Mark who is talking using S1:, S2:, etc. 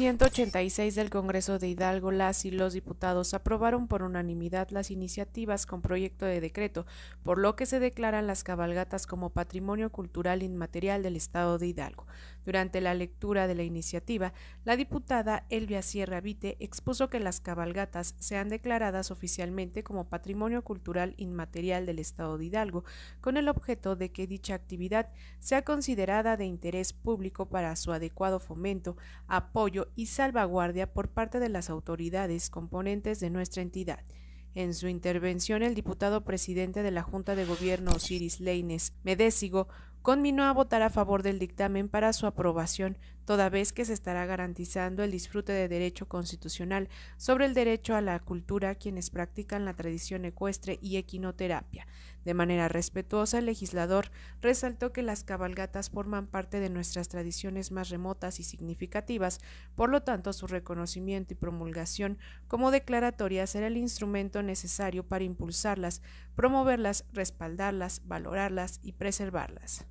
S1: 186 del Congreso de Hidalgo, las y los diputados aprobaron por unanimidad las iniciativas con proyecto de decreto, por lo que se declaran las cabalgatas como patrimonio cultural inmaterial del Estado de Hidalgo. Durante la lectura de la iniciativa, la diputada Elvia Sierra Vite expuso que las cabalgatas sean declaradas oficialmente como patrimonio cultural inmaterial del Estado de Hidalgo, con el objeto de que dicha actividad sea considerada de interés público para su adecuado fomento, apoyo y salvaguardia por parte de las autoridades componentes de nuestra entidad. En su intervención, el diputado presidente de la Junta de Gobierno, Osiris Leines Medésigo, conminó a votar a favor del dictamen para su aprobación, toda vez que se estará garantizando el disfrute de derecho constitucional sobre el derecho a la cultura quienes practican la tradición ecuestre y equinoterapia, de manera respetuosa, el legislador resaltó que las cabalgatas forman parte de nuestras tradiciones más remotas y significativas, por lo tanto su reconocimiento y promulgación como declaratoria será el instrumento necesario para impulsarlas, promoverlas, respaldarlas, valorarlas y preservarlas.